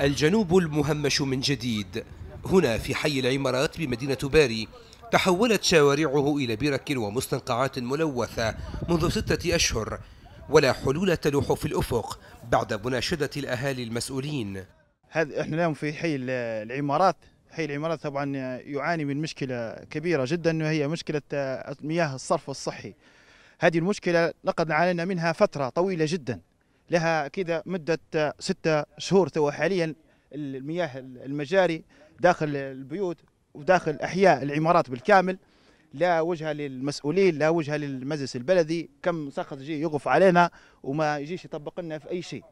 الجنوب المهمش من جديد هنا في حي العمارات بمدينة باري تحولت شوارعه إلى برك ومستنقعات ملوثة منذ ستة أشهر ولا حلول تلوح في الأفق بعد مناشدة الأهالي المسؤولين هذا احنا اليوم في حي العمارات حي العمارات طبعا يعاني من مشكلة كبيرة جدا وهي مشكلة مياه الصرف الصحي هذه المشكلة لقد عانينا منها فترة طويلة جدا لها كذا مدة ستة شهور توا حاليا المياه المجاري داخل البيوت وداخل أحياء العمارات بالكامل لا وجهه للمسؤولين لا وجهه للمجلس البلدي كم سخط يجي يقف علينا وما يجيش يطبق لنا في أي شيء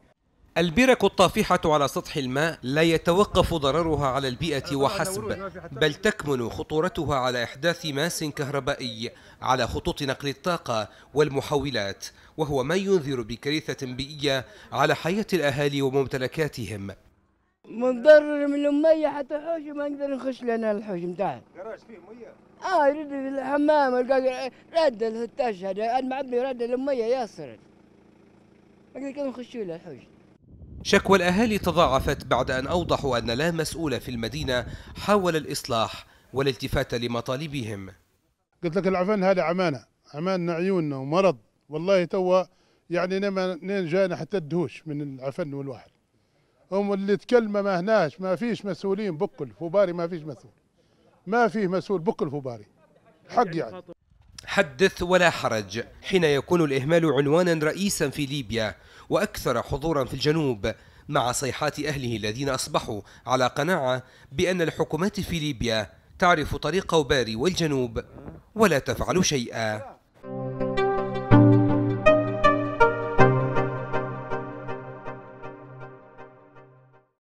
البرك الطافحة على سطح الماء لا يتوقف ضررها على البيئة وحسب بل تكمن خطورتها على إحداث ماس كهربائي على خطوط نقل الطاقة والمحولات وهو ما ينذر بكارثة بيئية على حياة الأهالي وممتلكاتهم منضرر من المية حتى الحوش ما نقدر نخش لنا الحوش متاعنا فيه مية اه يرد في الحمام رد الستاش هذا ما عندي رد المية ياسر ما نقدر نخشوا له الحوش شكوى الأهالي تضاعفت بعد أن أوضحوا أن لا مسؤول في المدينة حاول الإصلاح والالتفات لمطالبهم قلت لك العفن هذا عمانة عمان عيوننا ومرض والله توا يعني نما جانا حتى الدهوش من العفن والواحد. هم اللي تكلمه ما هناش ما فيش مسؤولين بكل فباري ما فيش مسؤول ما فيه مسؤول بكل فباري حق يعني حدث ولا حرج حين يكون الإهمال عنوانا رئيسا في ليبيا وأكثر حضورا في الجنوب مع صيحات أهله الذين أصبحوا على قناعة بأن الحكومات في ليبيا تعرف طريق باري والجنوب ولا تفعل شيئا